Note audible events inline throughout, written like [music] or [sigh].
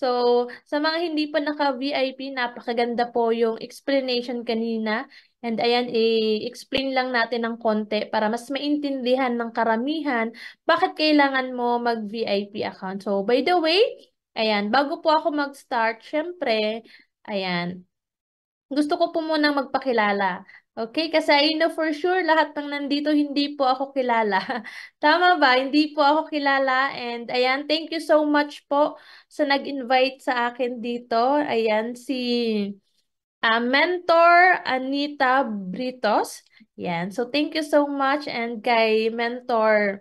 So, sa mga hindi pa naka-VIP, napakaganda po yung explanation kanina. And ayan, i-explain lang natin ng konti para mas maintindihan ng karamihan bakit kailangan mo mag-VIP account. So, by the way, ayan, bago po ako mag-start, syempre, ayan, gusto ko po munang magpakilala. Okay, kasi I know for sure lahat ng nandito hindi po ako kilala. [laughs] Tama ba? Hindi po ako kilala. And ayan, thank you so much po sa nag-invite sa akin dito. Ayan, si uh, Mentor Anita Britos. Ayan, so thank you so much. And kay Mentor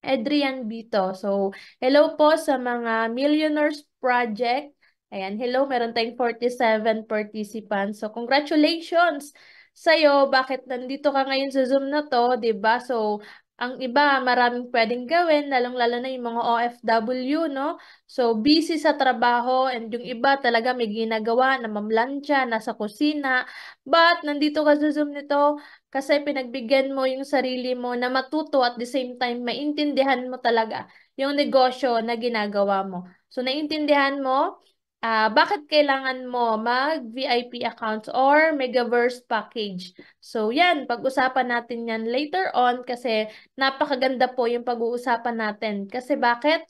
Adrian Bito. So, hello po sa mga Millionaires Project. Ayan, hello, meron tayong 47 participants. So, congratulations! sa'yo, bakit nandito ka ngayon sa Zoom na to, ba diba? So, ang iba, maraming pwedeng gawin, lalong-lalo na yung mga OFW, no? So, busy sa trabaho and yung iba talaga may ginagawa, namamlansya, nasa kusina. But, nandito ka sa Zoom nito kasi pinagbigyan mo yung sarili mo na matuto at the same time, maintindihan mo talaga yung negosyo na ginagawa mo. So, naintindihan mo, Uh, bakit kailangan mo mag-VIP accounts or Megaverse package? So yan, pag-usapan natin yan later on kasi napakaganda po yung pag-uusapan natin. Kasi bakit?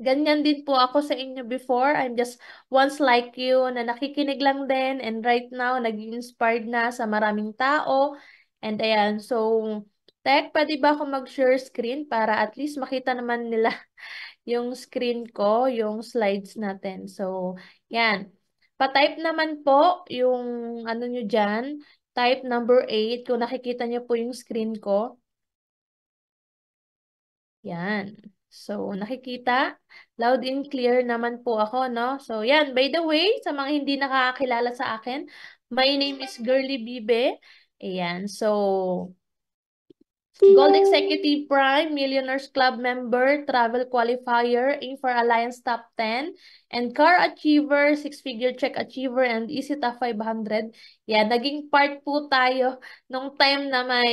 Ganyan din po ako sa inyo before. I'm just once like you na nakikinig lang din and right now nag-inspired na sa maraming tao. And ayan, so Tek, pwede ba ako mag-share screen para at least makita naman nila yung screen ko, yung slides natin. So, yan. Pa-type naman po yung ano nyo dyan, type number 8, kung nakikita nyo po yung screen ko. Yan. So, nakikita? Loud and clear naman po ako, no? So, yan. By the way, sa mga hindi nakakakilala sa akin, my name is Girly Bibe. Ayan. So, Gold Executive Prime, Millionaires Club member, travel qualifier, aim for Alliance Top 10, and car achiever, six-figure check achiever, and EasyTA 500. Yeah, naging part po tayo nung time na may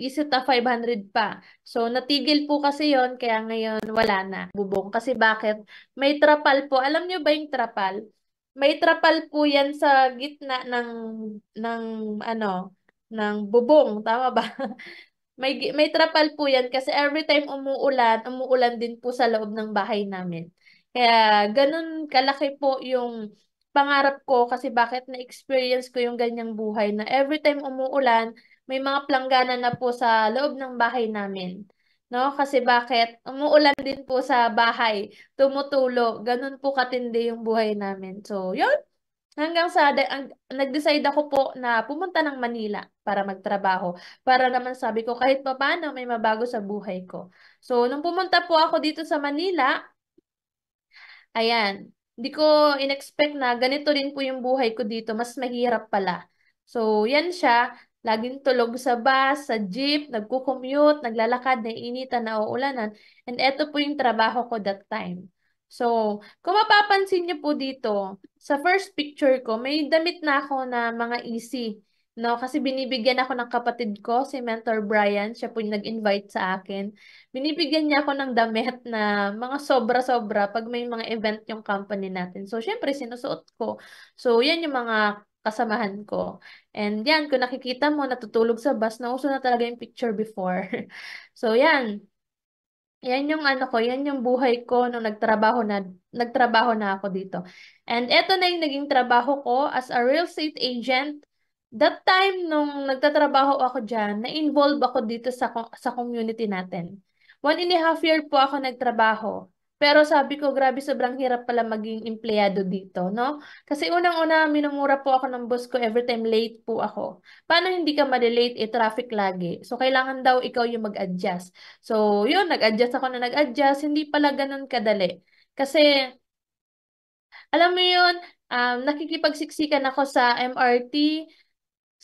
EasyTA 500 pa. So, natigil po kasi yon kaya ngayon wala na. Bubong. Kasi bakit? May trapal po. Alam nyo ba yung trapal? May trapal po yan sa gitna ng, ng ano, ng bubong. Tama ba? [laughs] May, may trapal po yan kasi every time umuulan, umuulan din po sa loob ng bahay namin. Kaya ganun kalaki po yung pangarap ko kasi bakit na-experience ko yung ganyang buhay na every time umuulan, may mga planggana na po sa loob ng bahay namin. No? Kasi bakit? Umuulan din po sa bahay, tumutulo. Ganun po katindi yung buhay namin. So, yun hanggang sa ang, nag-decide ako po na pumunta ng Manila para magtrabaho. Para naman sabi ko kahit paano may mabago sa buhay ko. So nung pumunta po ako dito sa Manila, ayan, hindi ko inexpect na ganito rin po yung buhay ko dito, mas mahirap pala. So yan siya, laging tulog sa bus, sa jeep, nagko-commute, naglalakad, naiinitan, nauulanan. And eto po yung trabaho ko that time. So, kung mapapansin niyo po dito, sa first picture ko, may damit na ako na mga easy. No, kasi binibigyan ako ng kapatid ko, si Mentor Brian, siya po yung nag-invite sa akin. Binibigyan niya ako ng damit na mga sobra-sobra pag may mga event yung company natin. So, syempre, sinusuot ko. So, yan yung mga kasamahan ko. And yan, kung nakikita mo, natutulog sa bus, nauso na talaga yung picture before. [laughs] so, yan. Yan yung ano ko, yan yung buhay ko nung nagtrabaho na nagtrabaho na ako dito. And eto na yung naging trabaho ko as a real estate agent. That time nung nagtatrabaho ako diyan, na-involve ako dito sa sa community natin. One and a half year po ako nagtrabaho. Pero sabi ko, grabe sobrang hirap pala maging empleyado dito, no? Kasi unang-una, minumura po ako ng boss ko every time late po ako. Paano hindi ka madelate? Eh, traffic lagi. So, kailangan daw ikaw yung mag-adjust. So, yun, nag-adjust ako na nag-adjust. Hindi pala ganun kadali. Kasi, alam mo yun, um, nakikipagsiksikan ako sa MRT,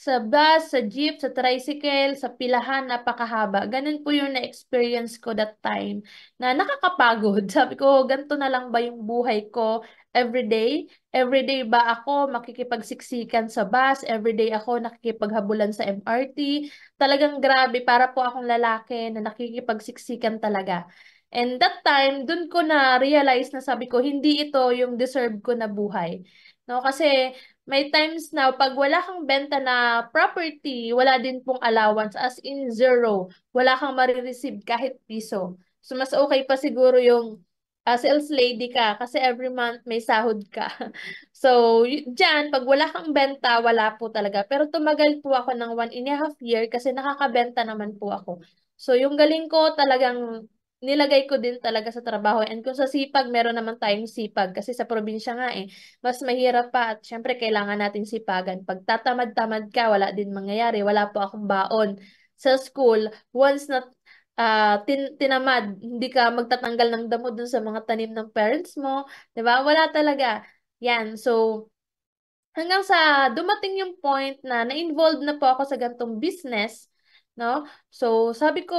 sa bus, sa jeep, sa tricycle, sa pilahan, napakahaba. Ganun po yung na-experience ko that time na nakakapagod. [laughs] Sabi ko, ganito na lang ba yung buhay ko everyday? Everyday ba ako makikipagsiksikan sa bus? Everyday ako nakikipaghabulan sa MRT? Talagang grabe, para po akong lalaki na nakikipagsiksikan talaga. And that time, dun ko na realize na sabi ko, hindi ito yung deserve ko na buhay. No, kasi may times na pag wala kang benta na property, wala din pong allowance as in zero. Wala kang marireceive kahit piso. So mas okay pa siguro yung uh, sales lady ka kasi every month may sahod ka. [laughs] So, dyan, pag wala kang benta, wala po talaga. Pero tumagal po ako ng one and a half year kasi nakakabenta naman po ako. So, yung galing ko talagang nilagay ko din talaga sa trabaho. Eh. And kung sa sipag, meron naman tayong sipag. Kasi sa probinsya nga eh, mas mahirap pa. At syempre, kailangan natin sipagan. Pag tatamad-tamad ka, wala din mangyayari. Wala po akong baon. Sa school, once na uh, tin tinamad, hindi ka magtatanggal ng damo dun sa mga tanim ng parents mo. ba diba? Wala talaga. Yan. So, hanggang sa dumating yung point na na involve na po ako sa gantong business, no? So, sabi ko,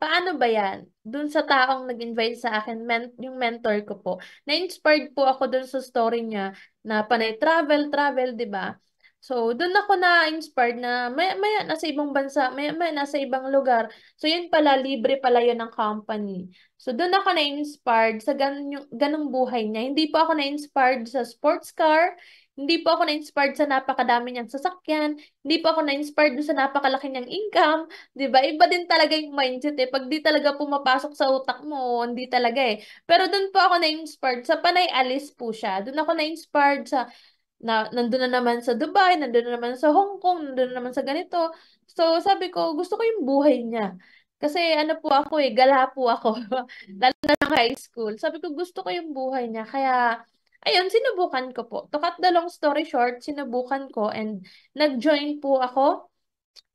paano ba yan? Doon sa taong nag-invite sa akin, men- yung mentor ko po. Na-inspired po ako doon sa story niya na panay travel, travel, 'di ba? So, doon ako na-inspired na maya-maya nasa ibang bansa, maya-maya nasa ibang lugar. So, yun pala, libre pala yun ng company. So, doon ako na-inspired sa ganong, ganong buhay niya. Hindi po ako na-inspired sa sports car, hindi po ako na-inspired sa napakadami niyang sasakyan, hindi po ako na-inspired sa napakalaki niyang income, di ba? Iba din talaga yung mindset eh. Pag di talaga pumapasok sa utak mo, hindi talaga eh. Pero doon po ako na-inspired sa Panay Alice po siya. Doon ako na-inspired sa na nandun na naman sa Dubai, nandun na naman sa Hong Kong, nandun na naman sa ganito. So sabi ko, gusto ko yung buhay niya. Kasi ano po ako eh, gala po ako. [laughs] Lalo na ng high school. Sabi ko, gusto ko yung buhay niya. Kaya, ayun, sinubukan ko po. To cut the long story short, sinubukan ko and nag-join po ako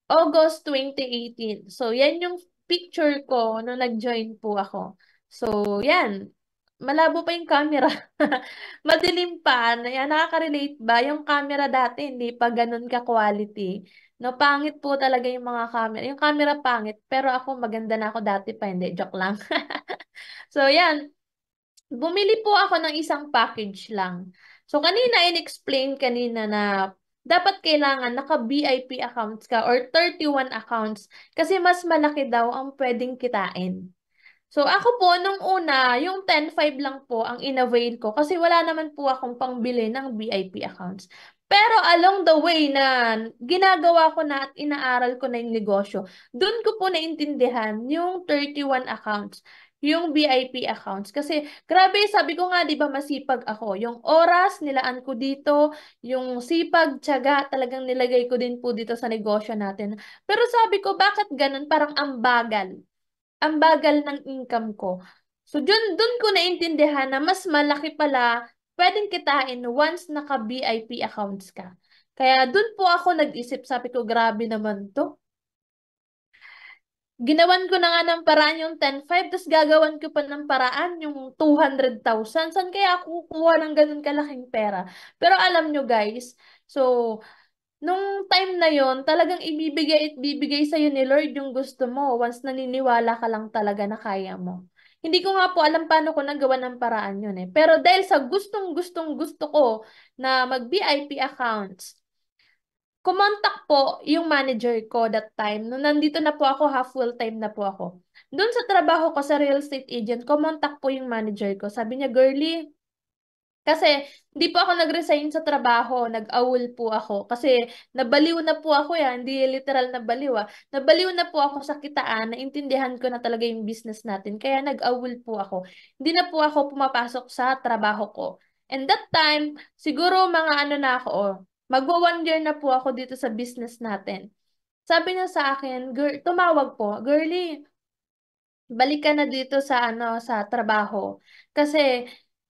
August 2018. So, yan yung picture ko nung nag-join po ako. So, yan malabo pa yung camera. [laughs] Madilim pa. Ano nakaka-relate ba? Yung camera dati, hindi pa ganun ka-quality. No, pangit po talaga yung mga camera. Yung camera pangit, pero ako maganda na ako dati pa. Hindi, joke lang. [laughs] so, yan. Bumili po ako ng isang package lang. So, kanina, in-explain kanina na dapat kailangan naka vip accounts ka or 31 accounts kasi mas malaki daw ang pwedeng kitain. So ako po, nung una, yung 10.5 lang po ang inavail ko kasi wala naman po akong pangbili ng VIP accounts. Pero along the way na ginagawa ko na at inaaral ko na yung negosyo, doon ko po naintindihan yung 31 accounts yung VIP accounts. Kasi grabe, sabi ko nga, di ba masipag ako. Yung oras, nilaan ko dito. Yung sipag, tiyaga, talagang nilagay ko din po dito sa negosyo natin. Pero sabi ko, bakit ganun? Parang ambagal ang bagal ng income ko. So, dun, dun ko naintindihan na mas malaki pala pwedeng kitain once naka vip accounts ka. Kaya dun po ako nag-isip, sabi ko, grabe naman to. Ginawan ko na nga ng paraan yung 10.5, tapos gagawan ko pa ng paraan yung 200,000. San kaya ako kukuha ng ganun kalaking pera? Pero alam nyo guys, so nung time na yon talagang ibibigay at bibigay sa'yo ni Lord yung gusto mo once naniniwala ka lang talaga na kaya mo. Hindi ko nga po alam paano ko nagawa ng paraan yun eh. Pero dahil sa gustong-gustong gusto ko na mag-VIP accounts, kumontak po yung manager ko that time. Nung nandito na po ako, half full-time na po ako. Doon sa trabaho ko sa real estate agent, kumontak po yung manager ko. Sabi niya, girlie, kasi hindi po ako nag-resign sa trabaho, nag-awol po ako. Kasi nabaliw na po ako yan, eh. hindi literal na baliw ah. Nabaliw na po ako sa kitaan, naintindihan ko na talaga yung business natin. Kaya nag-awol po ako. Hindi na po ako pumapasok sa trabaho ko. And that time, siguro mga ano na ako, oh, magwa one year na po ako dito sa business natin. Sabi niya sa akin, girl, tumawag po, girlie, balik ka na dito sa ano sa trabaho. Kasi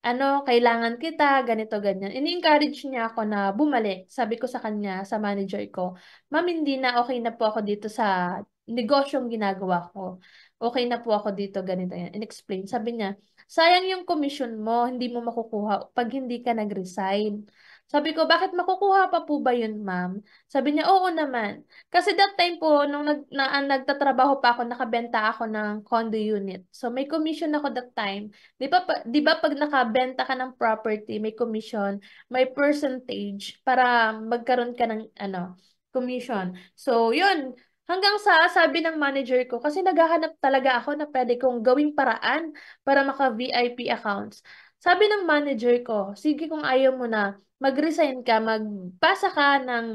ano, kailangan kita, ganito, ganyan. Ini-encourage niya ako na bumalik. Sabi ko sa kanya, sa manager ko, ma'am, hindi na okay na po ako dito sa negosyong ginagawa ko. Okay na po ako dito, ganito, yan. In-explain. Sabi niya, sayang yung commission mo, hindi mo makukuha pag hindi ka nag-resign. Sabi ko, bakit makukuha pa po ba yun, ma'am? Sabi niya, oo naman. Kasi that time po, nung nag, na, ah, nagtatrabaho pa ako, nakabenta ako ng condo unit. So, may commission ako that time. Di ba, pa, di ba pag nakabenta ka ng property, may commission, may percentage para magkaroon ka ng ano, commission. So, yun. Hanggang sa sabi ng manager ko, kasi naghahanap talaga ako na pwede kong gawing paraan para maka-VIP accounts. Sabi ng manager ko, sige kung ayaw mo na, mag-resign ka, magpasa ka ng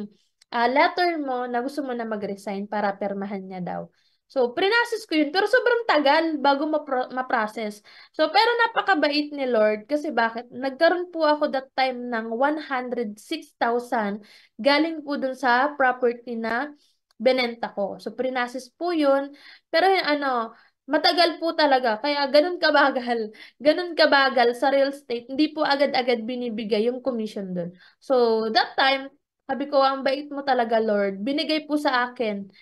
uh, letter mo na gusto mo na mag-resign para permahan niya daw. So, prinasis ko yun. Pero sobrang tagal bago ma-process. So, pero napakabait ni Lord kasi bakit? Nagkaroon po ako that time ng 106,000 galing po dun sa property na benenta ko. So, prinasis po yun. Pero yung ano, Matagal po talaga. Kaya ganun kabagal. Ganun kabagal sa real estate. Hindi po agad-agad binibigay yung commission doon. So, that time, sabi ko, ang bait mo talaga, Lord. Binigay po sa akin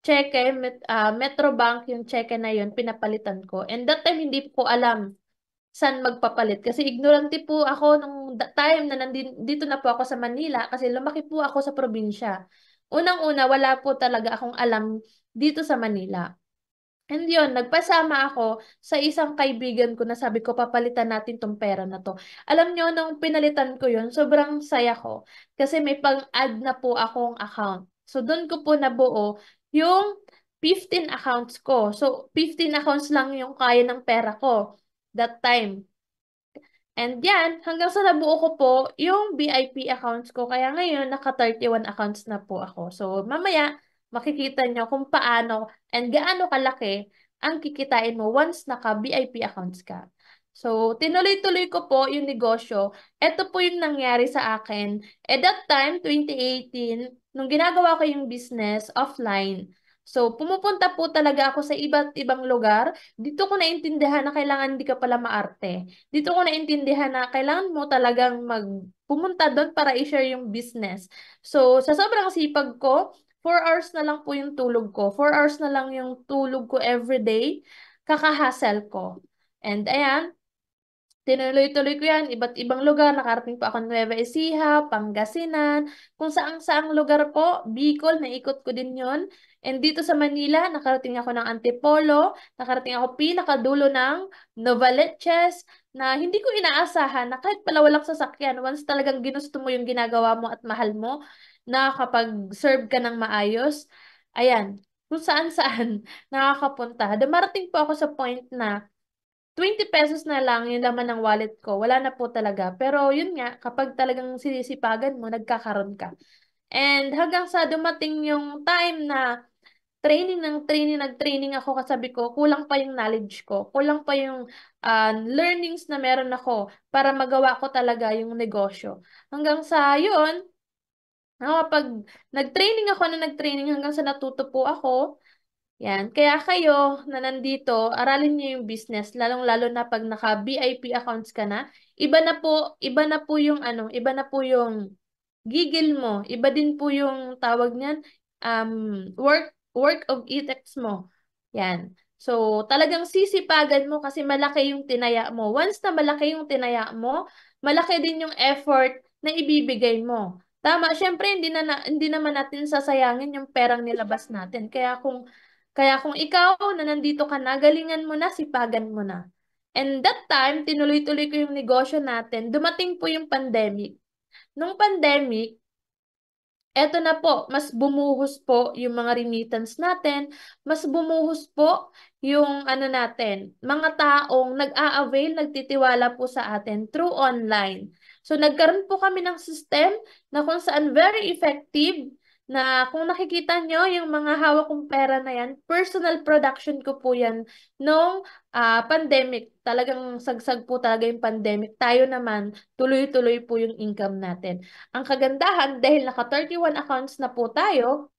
cheque, met, uh, Metro Bank yung cheque na yon pinapalitan ko. And that time, hindi ko alam saan magpapalit. Kasi ignorante po ako nung time na nandito na po ako sa Manila kasi lumaki po ako sa probinsya. Unang-una, wala po talaga akong alam dito sa Manila. And yun, nagpasama ako sa isang kaibigan ko na sabi ko, papalitan natin tong pera na to. Alam nyo, nung pinalitan ko yun, sobrang saya ko. Kasi may pag add na po akong account. So, doon ko po nabuo yung 15 accounts ko. So, 15 accounts lang yung kaya ng pera ko that time. And yan, hanggang sa nabuo ko po yung VIP accounts ko. Kaya ngayon, naka 31 accounts na po ako. So, mamaya, makikita nyo kung paano and gaano kalaki ang kikitain mo once naka-VIP accounts ka. So, tinuloy-tuloy ko po yung negosyo. Ito po yung nangyari sa akin. At that time, 2018, nung ginagawa ko yung business offline, So, pumupunta po talaga ako sa iba't ibang lugar. Dito ko naintindihan na kailangan hindi ka pala maarte. Dito ko naintindihan na kailangan mo talagang mag pumunta doon para i-share yung business. So, sa sobrang sipag ko, 4 hours na lang po yung tulog ko. 4 hours na lang yung tulog ko every day. Kakahasel ko. And ayan, tinuloy-tuloy ko yan. Iba't ibang lugar. Nakarating po ako ng Nueva Ecija, Pangasinan. Kung saang-saang lugar po, Bicol, naikot ko din yon. And dito sa Manila, nakarating ako ng Antipolo. Nakarating ako pinakadulo ng Novaliches na hindi ko inaasahan na kahit pala walang sasakyan, once talagang ginusto mo yung ginagawa mo at mahal mo, na kapag serve ka ng maayos, ayan, kung saan-saan [laughs] nakakapunta. Dumarating po ako sa point na 20 pesos na lang yung laman ng wallet ko. Wala na po talaga. Pero yun nga, kapag talagang sinisipagan mo, nagkakaroon ka. And hanggang sa dumating yung time na training ng training, nag-training ako kasabi ko, kulang pa yung knowledge ko, kulang pa yung uh, learnings na meron ako para magawa ko talaga yung negosyo. Hanggang sa yun, pag nag-training ako na nag-training hanggang sa natuto po ako. Yan. Kaya kayo na nandito, aralin niyo yung business, lalong-lalo na pag naka vip accounts ka na. Iba na po, iba na po yung ano, iba na po yung gigil mo. Iba din po yung tawag niyan, um, work, work of etex mo. Yan. So, talagang sisipagan mo kasi malaki yung tinaya mo. Once na malaki yung tinaya mo, malaki din yung effort na ibibigay mo. Tama, syempre hindi na, na- hindi naman natin sasayangin yung perang nilabas natin. Kaya kung kaya kung ikaw na nandito ka na, galingan mo na, sipagan mo na. And that time, tinuloy-tuloy ko yung negosyo natin. Dumating po yung pandemic. Nung pandemic, eto na po, mas bumuhos po yung mga remittance natin, mas bumuhos po yung ano natin, mga taong nag-a-avail, nagtitiwala po sa atin through online. So nagkaroon po kami ng system na kung saan very effective na kung nakikita nyo yung mga hawak kong pera na yan, personal production ko po yan nung uh, pandemic. Talagang sagsag po talaga yung pandemic. Tayo naman, tuloy-tuloy po yung income natin. Ang kagandahan, dahil naka 31 accounts na po tayo,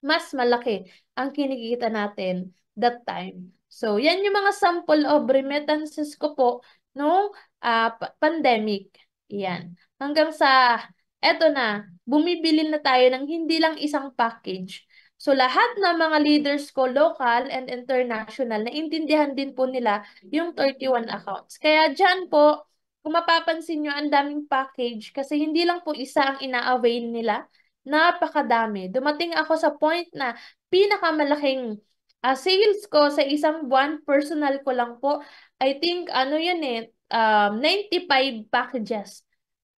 mas malaki ang kinikita natin that time. So, yan yung mga sample of remittances ko po nung uh, pandemic. Yan. Hanggang sa, eto na, bumibili na tayo ng hindi lang isang package. So lahat ng mga leaders ko, local and international, naintindihan din po nila yung 31 accounts. Kaya dyan po, kung mapapansin nyo, ang daming package kasi hindi lang po isa ang ina-avail nila. Napakadami. Dumating ako sa point na pinakamalaking uh, sales ko sa isang buwan, personal ko lang po, I think ano yun eh, um, 95 packages.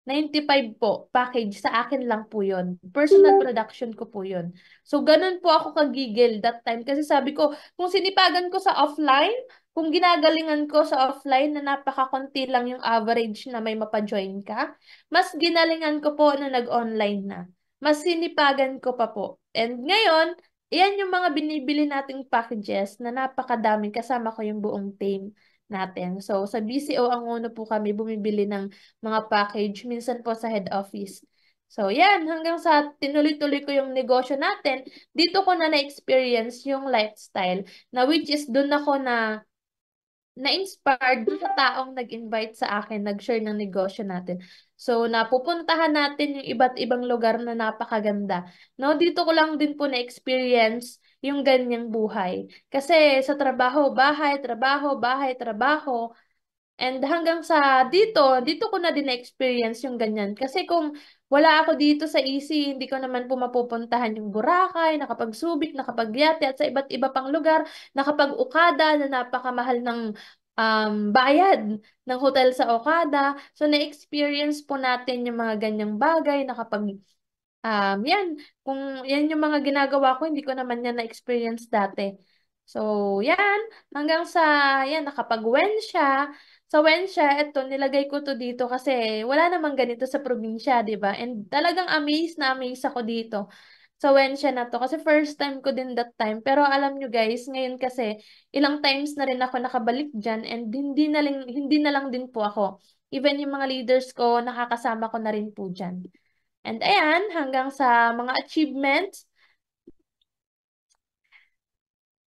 95 po, package. Sa akin lang po yun. Personal hmm. production ko po yun. So, ganun po ako kagigil that time. Kasi sabi ko, kung sinipagan ko sa offline, kung ginagalingan ko sa offline na napakakunti lang yung average na may mapajoin ka, mas ginalingan ko po na nag-online na. Mas sinipagan ko pa po. And ngayon, iyan yung mga binibili nating packages na napakadami kasama ko yung buong team natin. So, sa BCO ang uno po kami bumibili ng mga package, minsan po sa head office. So, yan, hanggang sa tinuloy-tuloy ko yung negosyo natin, dito ko na na-experience yung lifestyle na which is doon ako na na-inspired dun sa taong nag-invite sa akin, nag-share ng negosyo natin. So, napupuntahan natin yung iba't ibang lugar na napakaganda. No, dito ko lang din po na-experience yung ganyang buhay. Kasi sa trabaho, bahay, trabaho, bahay, trabaho. And hanggang sa dito, dito ko na din experience yung ganyan. Kasi kung wala ako dito sa easy, hindi ko naman po mapupuntahan yung Boracay, nakapagsubik, nakapagyate, at sa iba't iba pang lugar, nakapag-ukada na napakamahal ng um, bayad ng hotel sa Okada. So, na-experience po natin yung mga ganyang bagay, nakapag Um, yan, kung yan yung mga ginagawa ko, hindi ko naman yan na-experience dati. So, yan, hanggang sa, yan, nakapag-when siya. Sa when siya, eto, nilagay ko to dito kasi wala namang ganito sa probinsya, di ba? And talagang amazed na amazed ako dito sa when siya na to. Kasi first time ko din that time. Pero alam nyo guys, ngayon kasi, ilang times na rin ako nakabalik dyan and hindi na lang, hindi na lang din po ako. Even yung mga leaders ko, nakakasama ko na rin po dyan. And ayan, hanggang sa mga achievements.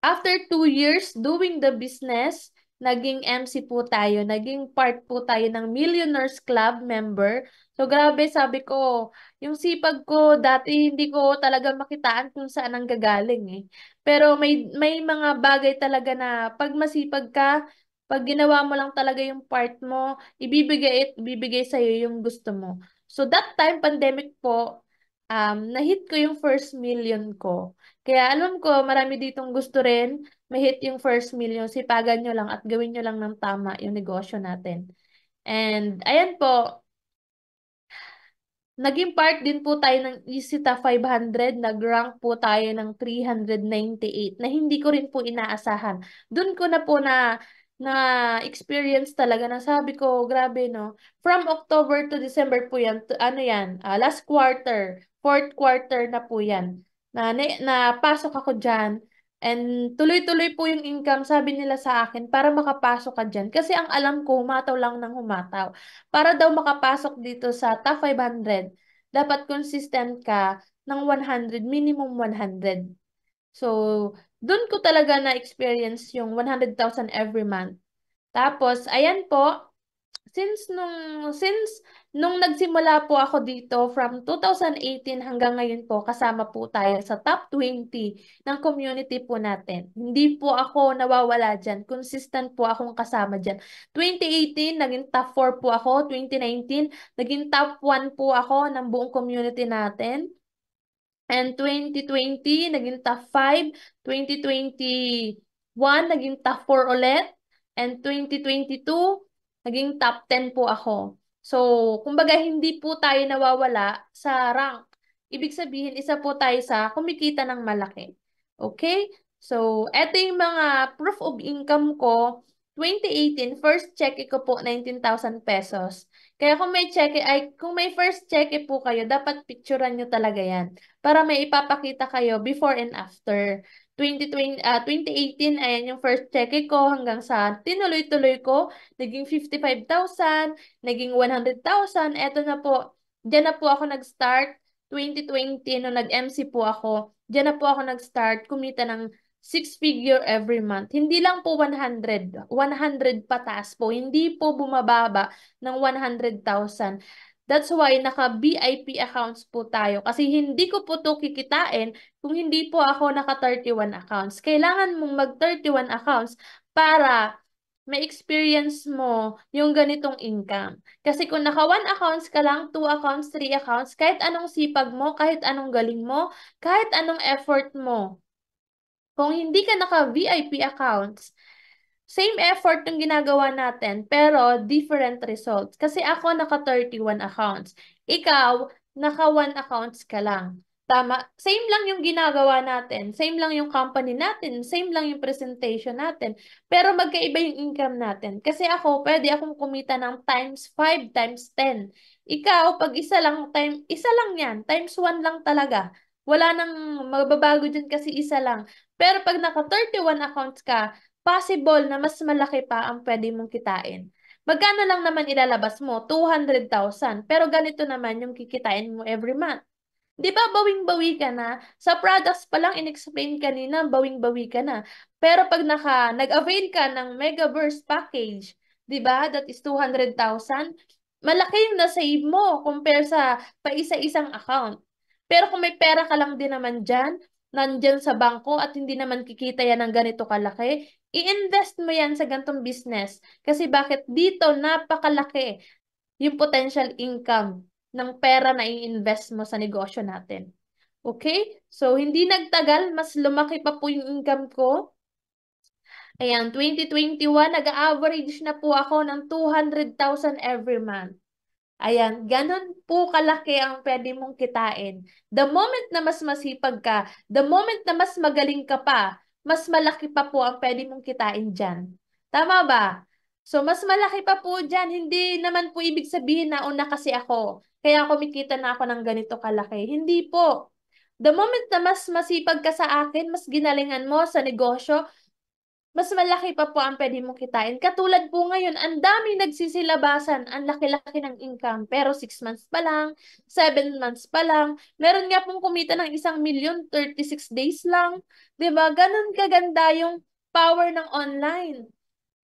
After two years doing the business, naging MC po tayo, naging part po tayo ng Millionaires Club member. So grabe, sabi ko, yung sipag ko dati hindi ko talaga makitaan kung saan ang gagaling eh. Pero may may mga bagay talaga na pag masipag ka, pag ginawa mo lang talaga yung part mo, ibibigay ibibigay sa iyo yung gusto mo. So that time, pandemic po, um, na-hit ko yung first million ko. Kaya alam ko, marami ditong gusto rin, ma-hit yung first million. Sipagan nyo lang at gawin nyo lang ng tama yung negosyo natin. And ayan po, Naging part din po tayo ng EasyTA 500, nag-rank po tayo ng 398 na hindi ko rin po inaasahan. Doon ko na po na na experience talaga na sabi ko, grabe no. From October to December po yan, to, ano yan, uh, last quarter, fourth quarter na po yan. Na, napasok ako diyan And tuloy-tuloy po yung income, sabi nila sa akin, para makapasok ka dyan. Kasi ang alam ko, humataw lang ng humataw. Para daw makapasok dito sa top 500, dapat consistent ka ng 100, minimum 100. So, doon ko talaga na-experience yung 100,000 every month. Tapos, ayan po, since nung since nung nagsimula po ako dito from 2018 hanggang ngayon po kasama po tayo sa top 20 ng community po natin. Hindi po ako nawawala diyan. Consistent po akong kasama diyan. 2018 naging top 4 po ako, 2019 naging top 1 po ako ng buong community natin. And 2020, naging top 5. 2021, naging top 4 ulit. And 2022, naging top 10 po ako. So, kumbaga hindi po tayo nawawala sa rank. Ibig sabihin, isa po tayo sa kumikita ng malaki. Okay? So, eto yung mga proof of income ko. 2018, first check ko po, 19,000 pesos. Kaya kung may check ay kung may first check po kayo, dapat picturean niyo talaga 'yan para may ipapakita kayo before and after. 2020, uh, 2018, ayan yung first check ko hanggang sa tinuloy-tuloy ko, naging 55,000, naging 100,000, eto na po, dyan na po ako nag-start, 2020, no nag-MC po ako, dyan na po ako nag-start, kumita ng six figure every month. Hindi lang po 100, 100 pataas po. Hindi po bumababa ng 100,000. That's why naka vip accounts po tayo kasi hindi ko po to kikitain kung hindi po ako naka-31 accounts. Kailangan mong mag-31 accounts para ma-experience mo yung ganitong income. Kasi kung naka 1 accounts ka lang, 2 accounts, 3 accounts, kahit anong sipag mo, kahit anong galing mo, kahit anong effort mo, kung hindi ka naka-VIP accounts, same effort yung ginagawa natin, pero different results. Kasi ako naka-31 accounts. Ikaw, naka-1 accounts ka lang. Tama. Same lang yung ginagawa natin. Same lang yung company natin. Same lang yung presentation natin. Pero magkaiba yung income natin. Kasi ako, pwede akong kumita ng times 5, times 10. Ikaw, pag isa lang, time, isa lang yan. Times 1 lang talaga. Wala nang mababago dyan kasi isa lang. Pero pag naka 31 accounts ka, possible na mas malaki pa ang pwede mong kitain. Magkano lang naman ilalabas mo? 200,000. Pero ganito naman yung kikitain mo every month. Di ba bawing-bawi ka na? Sa products pa lang inexplain kanina, bawing-bawi ka na. Pero pag naka, nag-avail ka ng Megaverse package, di ba? That is 200,000. Malaki yung na-save mo compare sa pa isa isang account. Pero kung may pera ka lang din naman dyan, nandyan sa bangko at hindi naman kikita yan ng ganito kalaki, i-invest mo yan sa gantong business. Kasi bakit dito napakalaki yung potential income ng pera na i-invest mo sa negosyo natin. Okay? So, hindi nagtagal, mas lumaki pa po yung income ko. Ayan, 2021, nag-average na po ako ng 200,000 every month. Ayan, ganun po kalaki ang pwede mong kitain. The moment na mas masipag ka, the moment na mas magaling ka pa, mas malaki pa po ang pwede mong kitain dyan. Tama ba? So, mas malaki pa po dyan. Hindi naman po ibig sabihin na una kasi ako. Kaya kumikita na ako ng ganito kalaki. Hindi po. The moment na mas masipag ka sa akin, mas ginalingan mo sa negosyo, mas malaki pa po ang pwede mong kitain. Katulad po ngayon, ang dami nagsisilabasan, ang laki-laki ng income, pero 6 months pa lang, 7 months pa lang, meron nga pong kumita ng isang million, 36 days lang. ba diba? Ganun kaganda yung power ng online.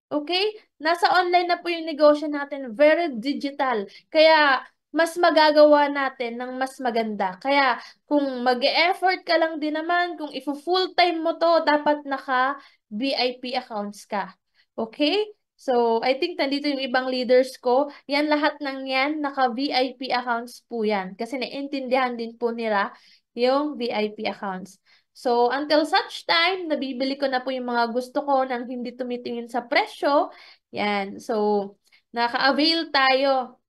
Okay? Nasa online na po yung negosyo natin, very digital. Kaya mas magagawa natin ng mas maganda. Kaya kung mag-effort e ka lang din naman, kung ifo full time mo to, dapat naka VIP accounts ka. Okay? So, I think nandito yung ibang leaders ko. Yan lahat ng yan, naka-VIP accounts po yan. Kasi naiintindihan din po nila yung VIP accounts. So, until such time, nabibili ko na po yung mga gusto ko nang hindi tumitingin sa presyo. Yan. So, naka-avail tayo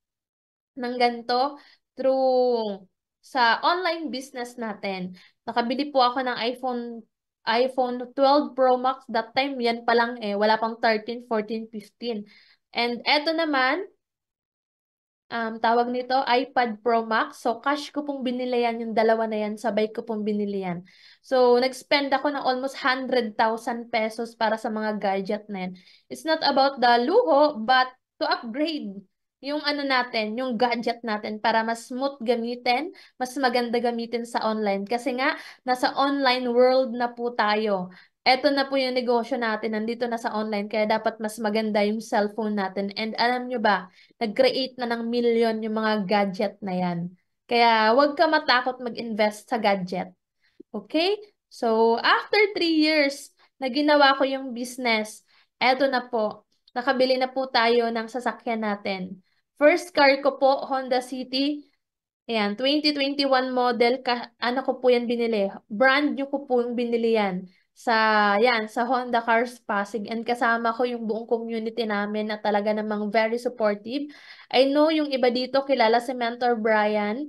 ng ganito through sa online business natin. Nakabili po ako ng iPhone iPhone 12 Pro Max that time, yan pa lang eh. Wala pang 13, 14, 15. And eto naman, um, tawag nito, iPad Pro Max. So, cash ko pong binili yan, yung dalawa na yan, sabay ko pong binili yan. So, nag-spend ako ng almost 100,000 pesos para sa mga gadget na yan. It's not about the luho, but to upgrade yung ano natin, yung gadget natin para mas smooth gamitin, mas maganda gamitin sa online. Kasi nga, nasa online world na po tayo. Eto na po yung negosyo natin, nandito na sa online, kaya dapat mas maganda yung cellphone natin. And alam nyo ba, nag-create na ng million yung mga gadget na yan. Kaya huwag ka matakot mag-invest sa gadget. Okay? So, after 3 years na ginawa ko yung business, eto na po, nakabili na po tayo ng sasakyan natin. First car ko po, Honda City. Ayan, 2021 model. Ka, ano ko po yan binili? Brand new ko po yung binili yan. Sa, yan, sa Honda Cars Pasig. And kasama ko yung buong community namin na talaga namang very supportive. I know yung iba dito, kilala si Mentor Brian.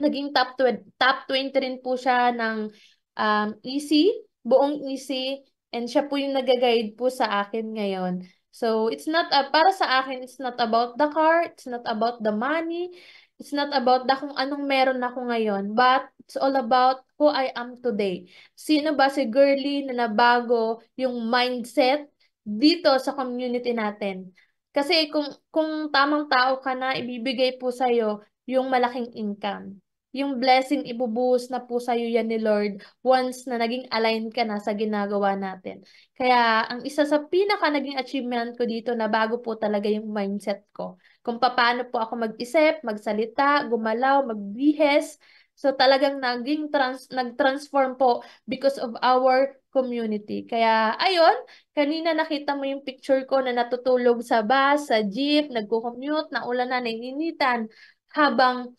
Naging top, top 20 rin po siya ng um, EC, buong EC. And siya po yung nag-guide po sa akin ngayon. So, it's not, uh, para sa akin, it's not about the car, it's not about the money, it's not about the kung anong meron ako ngayon, but it's all about who I am today. Sino ba si Girly na nabago yung mindset dito sa community natin? Kasi kung, kung tamang tao ka na, ibibigay po sa'yo yung malaking income yung blessing ibubuhos na po sa iyo yan ni Lord once na naging align ka na sa ginagawa natin. Kaya ang isa sa pinaka naging achievement ko dito na bago po talaga yung mindset ko. Kung paano po ako mag-isip, magsalita, gumalaw, magbihes. So talagang naging trans nag-transform po because of our community. Kaya ayun, kanina nakita mo yung picture ko na natutulog sa bus, sa jeep, nagko-commute, naulan na, naininitan habang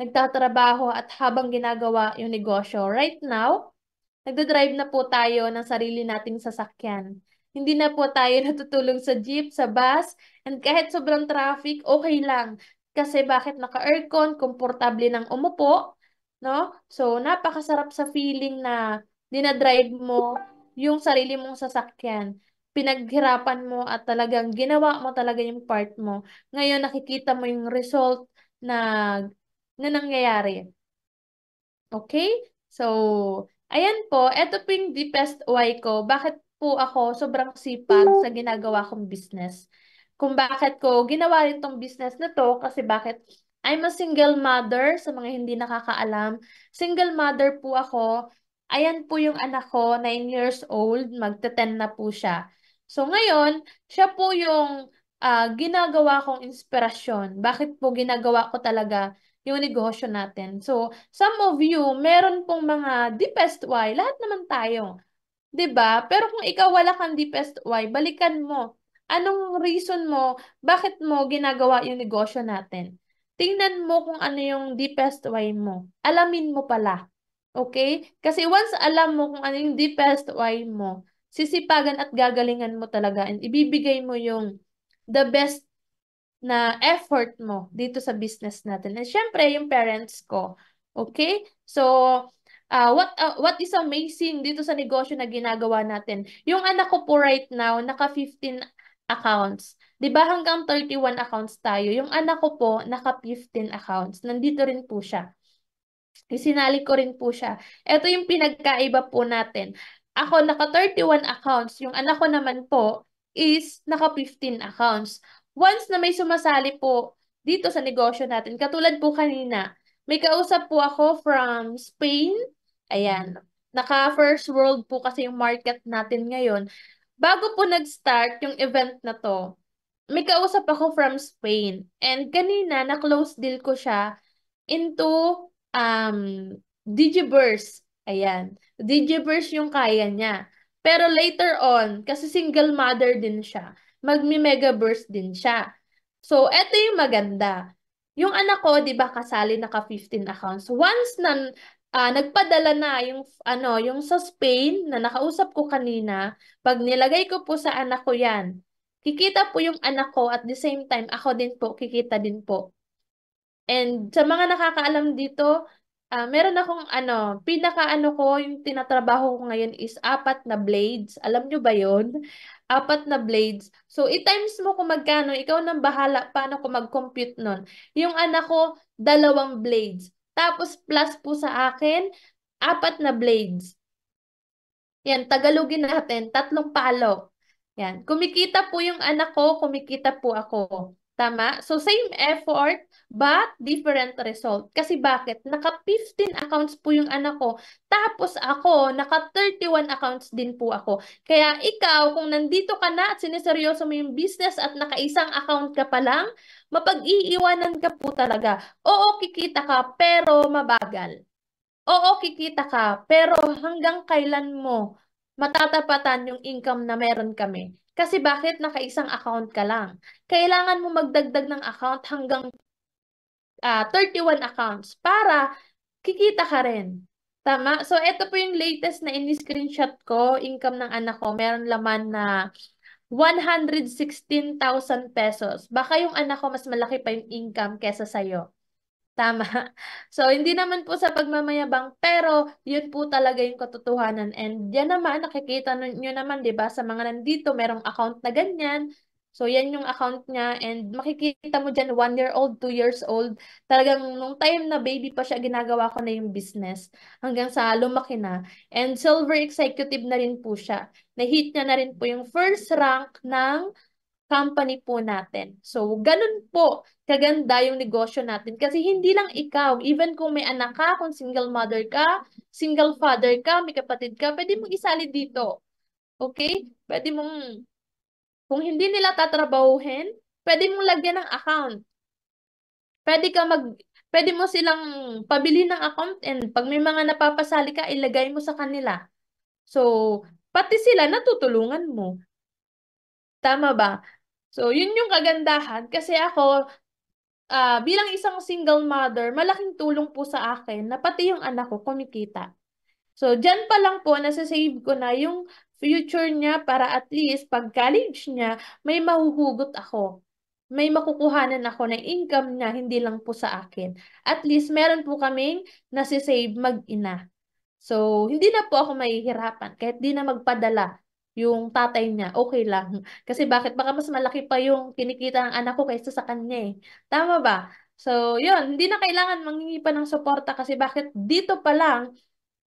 nagtatrabaho at habang ginagawa yung negosyo. Right now, nagdadrive na po tayo ng sarili nating sasakyan. Hindi na po tayo [laughs] natutulog sa jeep, sa bus, and kahit sobrang traffic, okay lang. Kasi bakit naka-aircon, komportable ng umupo, no? So, napakasarap sa feeling na dinadrive mo yung sarili mong sasakyan pinaghirapan mo at talagang ginawa mo talaga yung part mo. Ngayon nakikita mo yung result na na nangyayari. Okay? So, ayan po. Ito po yung deepest why ko. Bakit po ako sobrang sipag sa ginagawa kong business? Kung bakit ko ginawa itong business na to, kasi bakit I'm a single mother, sa mga hindi nakakaalam. Single mother po ako. Ayan po yung anak ko, 9 years old, magta-10 na po siya. So ngayon, siya po yung uh, ginagawa kong inspirasyon. Bakit po ginagawa ko talaga yung negosyo natin. So, some of you, meron pong mga deepest why. Lahat naman tayo. 'di ba? Pero kung ikaw wala kang deepest why, balikan mo. Anong reason mo? Bakit mo ginagawa yung negosyo natin? Tingnan mo kung ano yung deepest why mo. Alamin mo pala. Okay? Kasi once alam mo kung ano yung deepest why mo, sisipagan at gagalingan mo talaga and ibibigay mo yung the best na effort mo dito sa business natin. And syempre, yung parents ko. Okay? So, uh, what uh, what is amazing dito sa negosyo na ginagawa natin? Yung anak ko po right now, naka 15 accounts. 'Di ba hanggang 31 accounts tayo. Yung anak ko po naka 15 accounts. Nandito rin po siya. Isinali ko rin po siya. Ito yung pinagkaiba po natin. Ako naka 31 accounts, yung anak ko naman po is naka 15 accounts once na may sumasali po dito sa negosyo natin, katulad po kanina, may kausap po ako from Spain. Ayan, naka first world po kasi yung market natin ngayon. Bago po nag-start yung event na to, may kausap ako from Spain. And kanina, na-close deal ko siya into um, Digiverse. Ayan. Digiverse yung kaya niya. Pero later on, kasi single mother din siya, magme-mega burst din siya. So, eto yung maganda. Yung anak ko, 'di ba, kasali naka 15 accounts. Once na uh, nagpadala na yung ano, yung sa Spain na nakausap ko kanina, pag nilagay ko po sa anak ko 'yan, kikita po yung anak ko at the same time ako din po kikita din po. And sa mga nakakaalam dito, Ah, meron akong ano, pinakaano ko, yung tinatrabaho ko ngayon is apat na blades. Alam nyo ba yon? Apat na blades. So, i-times mo kung magkano. Ikaw nang bahala paano ko mag-compute nun. Yung anak ko, dalawang blades. Tapos, plus po sa akin, apat na blades. Yan, Tagalogin natin, tatlong palo. Yan. Kumikita po yung anak ko, kumikita po ako. Tama? So, same effort, but different result. Kasi bakit? Naka-15 accounts po yung anak ko. Tapos ako, naka-31 accounts din po ako. Kaya ikaw, kung nandito ka na at siniseryoso mo yung business at naka-isang account ka pa lang, mapag-iiwanan ka po talaga. Oo, kikita ka, pero mabagal. Oo, kikita ka, pero hanggang kailan mo matatapatan yung income na meron kami. Kasi bakit naka-isang account ka lang? Kailangan mo magdagdag ng account hanggang uh, ah, 31 accounts para kikita ka rin. Tama? So, ito po yung latest na in-screenshot ko, income ng anak ko. Meron laman na 116,000 pesos. Baka yung anak ko mas malaki pa yung income kesa sa'yo. Tama. [laughs] So, hindi naman po sa pagmamayabang, pero yun po talaga yung katotohanan. And yan naman, nakikita nyo naman, di ba, sa mga nandito, merong account na ganyan. So, yan yung account niya. And makikita mo dyan, one year old, two years old. Talagang nung time na baby pa siya, ginagawa ko na yung business. Hanggang sa lumaki na. And silver executive na rin po siya. Na-hit niya na rin po yung first rank ng company po natin. So, ganun po kaganda yung negosyo natin. Kasi hindi lang ikaw, even kung may anak ka, kung single mother ka, single father ka, may kapatid ka, pwede mong isali dito. Okay? Pwede mong, kung hindi nila tatrabahuhin, pwede mong lagyan ng account. Pwede ka mag, pwede mo silang pabili ng account and pag may mga napapasali ka, ilagay mo sa kanila. So, pati sila natutulungan mo. Tama ba? So, yun yung kagandahan kasi ako uh, bilang isang single mother, malaking tulong po sa akin na pati yung anak ko kumikita. So, dyan pa lang po, nasa-save ko na yung future niya para at least pag college niya, may mahuhugot ako. May makukuhanan ako ng income niya, hindi lang po sa akin. At least, meron po kaming nasa-save mag-ina. So, hindi na po ako mahihirapan kahit di na magpadala yung tatay niya, okay lang. Kasi bakit? Baka mas malaki pa yung kinikita ng anak ko kaysa sa kanya eh. Tama ba? So, yun. Hindi na kailangan mangingi pa ng suporta kasi bakit dito pa lang,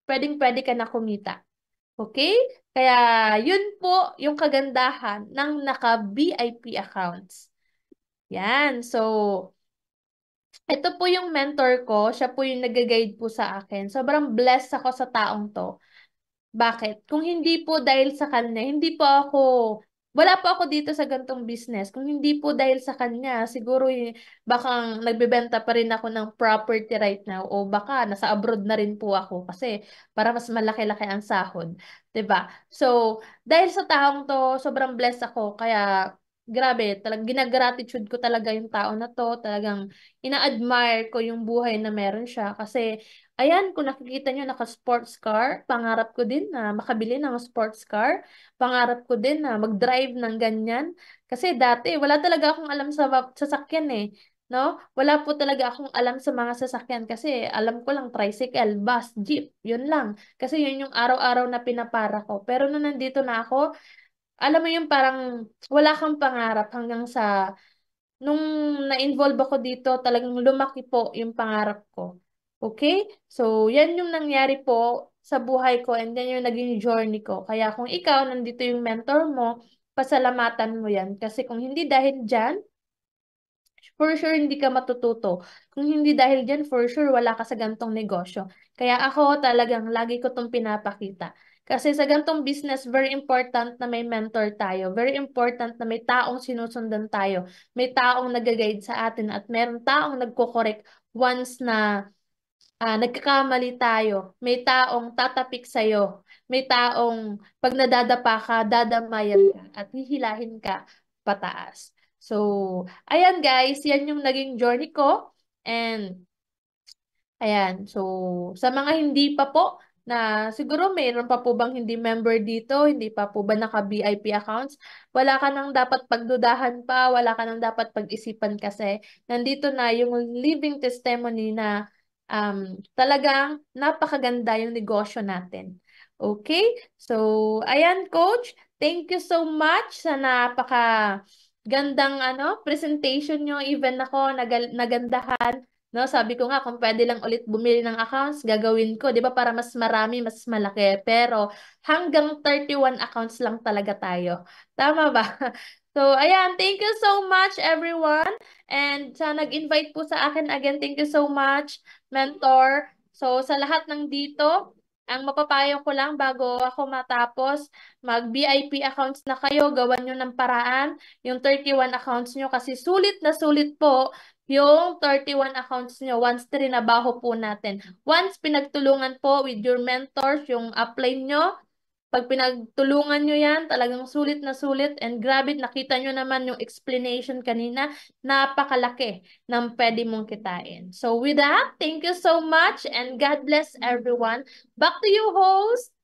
pwedeng-pwede ka na kumita. Okay? Kaya, yun po yung kagandahan ng naka-VIP accounts. Yan. So, ito po yung mentor ko. Siya po yung nag-guide po sa akin. Sobrang blessed ako sa taong to. Bakit? Kung hindi po dahil sa kanya, hindi po ako, wala po ako dito sa gantong business. Kung hindi po dahil sa kanya, siguro baka nagbebenta pa rin ako ng property right now o baka nasa abroad na rin po ako kasi para mas malaki-laki ang sahod. 'di ba So, dahil sa taong to, sobrang blessed ako kaya grabe, talagang ginagratitude ko talaga yung tao na to, talagang ina-admire ko yung buhay na meron siya kasi Ayan, kung nakikita nyo, naka-sports car. Pangarap ko din na makabili ng sports car. Pangarap ko din na mag-drive ng ganyan. Kasi dati, wala talaga akong alam sa sasakyan eh. No? Wala po talaga akong alam sa mga sasakyan kasi alam ko lang tricycle, bus, jeep, yun lang. Kasi yun yung araw-araw na pinapara ko. Pero nung nandito na ako, alam mo yung parang wala kang pangarap hanggang sa nung na-involve ako dito, talagang lumaki po yung pangarap ko. Okay? So, yan yung nangyari po sa buhay ko and yan yung naging journey ko. Kaya kung ikaw, nandito yung mentor mo, pasalamatan mo yan. Kasi kung hindi dahil dyan, for sure hindi ka matututo. Kung hindi dahil dyan, for sure wala ka sa gantong negosyo. Kaya ako talagang lagi ko itong pinapakita. Kasi sa gantong business, very important na may mentor tayo. Very important na may taong sinusundan tayo. May taong nag-guide sa atin at meron taong nagko-correct once na uh, nagkakamali tayo, may taong tatapik sa'yo, may taong pag nadadapa ka, dadamayan ka at hihilahin ka pataas. So, ayan guys, yan yung naging journey ko. And, ayan, so, sa mga hindi pa po, na siguro mayroon pa po bang hindi member dito, hindi pa po ba naka-VIP accounts, wala ka nang dapat pagdudahan pa, wala ka nang dapat pag-isipan kasi nandito na yung living testimony na um, talagang napakaganda yung negosyo natin. Okay? So, ayan coach, thank you so much sa napaka gandang ano presentation nyo even ako nag nagandahan No, sabi ko nga kung pwede lang ulit bumili ng accounts, gagawin ko, 'di ba? Para mas marami, mas malaki. Pero hanggang 31 accounts lang talaga tayo. Tama ba? [laughs] So, ayan, thank you so much everyone. And sa nag-invite po sa akin again, thank you so much, mentor. So, sa lahat ng dito, ang mapapayo ko lang bago ako matapos, mag-VIP accounts na kayo, gawan nyo ng paraan, yung 31 accounts nyo kasi sulit na sulit po yung 31 accounts nyo once trinabaho po natin. Once pinagtulungan po with your mentors, yung apply nyo, pag pinagtulungan nyo yan, talagang sulit na sulit and grabe, nakita nyo naman yung explanation kanina, napakalaki ng pwede mong kitain. So with that, thank you so much and God bless everyone. Back to you, host!